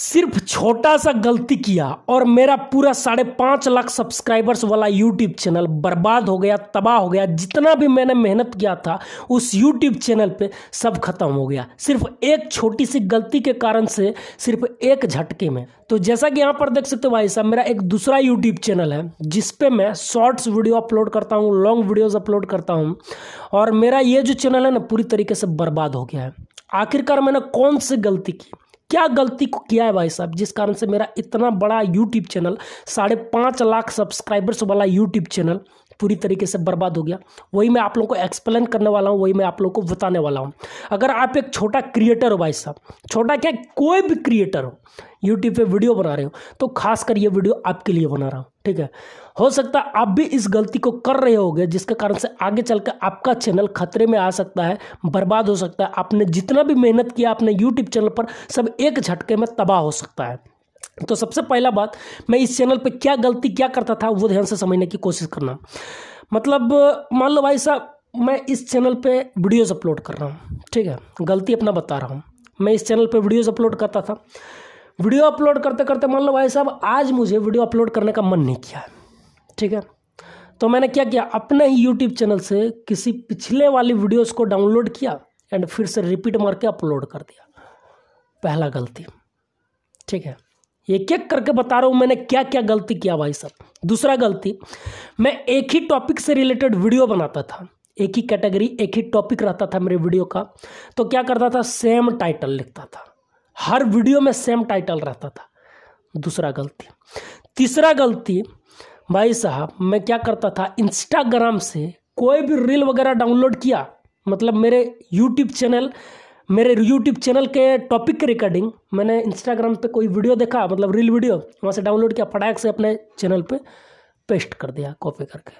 सिर्फ छोटा सा गलती किया और मेरा पूरा साढ़े पाँच लाख सब्सक्राइबर्स वाला यूट्यूब चैनल बर्बाद हो गया तबाह हो गया जितना भी मैंने मेहनत किया था उस यूट्यूब चैनल पे सब खत्म हो गया सिर्फ एक छोटी सी गलती के कारण से सिर्फ एक झटके में तो जैसा कि यहाँ पर देख सकते हो भाई साहब मेरा एक दूसरा यूट्यूब चैनल है जिसपे मैं शॉर्ट्स वीडियो अपलोड करता हूँ लॉन्ग वीडियोज़ अपलोड करता हूँ और मेरा ये जो चैनल है ना पूरी तरीके से बर्बाद हो गया है आखिरकार मैंने कौन सी गलती की क्या गलती को किया है भाई साहब जिस कारण से मेरा इतना बड़ा यूट्यूब चैनल साढ़े पाँच लाख सब्सक्राइबर्स वाला यूट्यूब चैनल पूरी तरीके से बर्बाद हो गया वही मैं आप लोगों को एक्सप्लेन करने वाला हूँ वही मैं आप लोगों को बताने वाला हूँ अगर आप एक छोटा क्रिएटर हो भाई साहब छोटा क्या कोई भी क्रिएटर हो यूट्यूब पे वीडियो बना रहे हो तो खासकर ये वीडियो आपके लिए बना रहा हूँ ठीक है हो सकता है आप भी इस गलती को कर रहे होगे जिसके कारण से आगे चलकर आपका चैनल खतरे में आ सकता है बर्बाद हो सकता है आपने जितना भी मेहनत किया अपने यूट्यूब चैनल पर सब एक झटके में तबाह हो सकता है तो सबसे पहला बात मैं इस चैनल पे क्या गलती क्या करता था वो ध्यान से समझने की कोशिश करना मतलब मान लो भाई साहब मैं इस चैनल पे वीडियोस अपलोड कर रहा हूँ ठीक है गलती अपना बता रहा हूँ मैं इस चैनल पे वीडियोस अपलोड करता था वीडियो अपलोड करते करते मान लो भाई साहब आज मुझे वीडियो अपलोड करने का मन नहीं किया ठीक है तो मैंने क्या किया अपने ही यूट्यूब चैनल से किसी पिछले वाली वीडियोस को डाउनलोड किया एंड फिर से रिपीट मार के अपलोड कर दिया पहला गलती ठीक है एक एक करके बता रहा हूँ मैंने क्या क्या गलती किया भाई साहब दूसरा गलती मैं एक ही टॉपिक से रिलेटेड वीडियो बनाता था एक ही कैटेगरी एक ही टॉपिक रहता था मेरे वीडियो का तो क्या करता था सेम टाइटल लिखता था हर वीडियो में सेम टाइटल रहता था दूसरा गलती तीसरा गलती भाई साहब मैं क्या करता था इंस्टाग्राम से कोई भी रील वगैरह डाउनलोड किया मतलब मेरे यूट्यूब चैनल मेरे यूट्यूब चैनल के टॉपिक के रिकॉर्डिंग मैंने इंस्टाग्राम पे कोई वीडियो देखा मतलब रील वीडियो वहाँ से डाउनलोड किया फटाक से अपने चैनल पे पेस्ट कर दिया कॉपी करके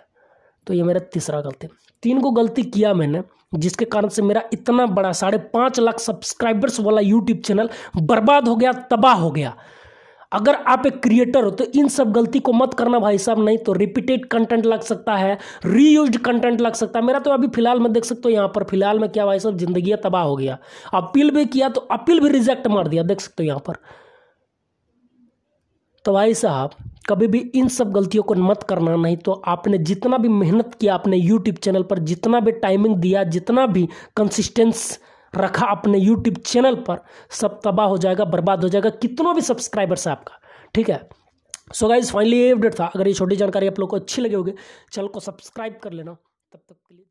तो ये मेरा तीसरा गलती तीन को गलती किया मैंने जिसके कारण से मेरा इतना बड़ा साढ़े पाँच लाख सब्सक्राइबर्स वाला यूट्यूब चैनल बर्बाद हो गया तबाह हो गया अगर आप एक क्रिएटर हो तो इन सब गलती को मत करना भाई साहब नहीं तो रिपीटेड कंटेंट लग सकता है रीयूज कंटेंट लग सकता है मेरा तो अभी फिलहाल मैं देख सकते हो यहाँ पर फिलहाल में क्या भाई साहब जिंदगी तबाह हो गया अपील भी किया तो अपील भी रिजेक्ट मार दिया देख सकते हो यहाँ पर तो भाई साहब कभी भी इन सब गलतियों को मत करना नहीं तो आपने जितना भी मेहनत किया आपने यूट्यूब चैनल पर जितना भी टाइमिंग दिया जितना भी कंसिस्टेंस रखा अपने यूट्यूब चैनल पर सब तबाह हो जाएगा बर्बाद हो जाएगा कितनों भी सब्सक्राइबर्स है आपका ठीक है सो गाइज फाइनली ये अपडेट था अगर ये छोटी जानकारी आप लोग को अच्छी लगी होगी चैनल को सब्सक्राइब कर लेना तब तक के लिए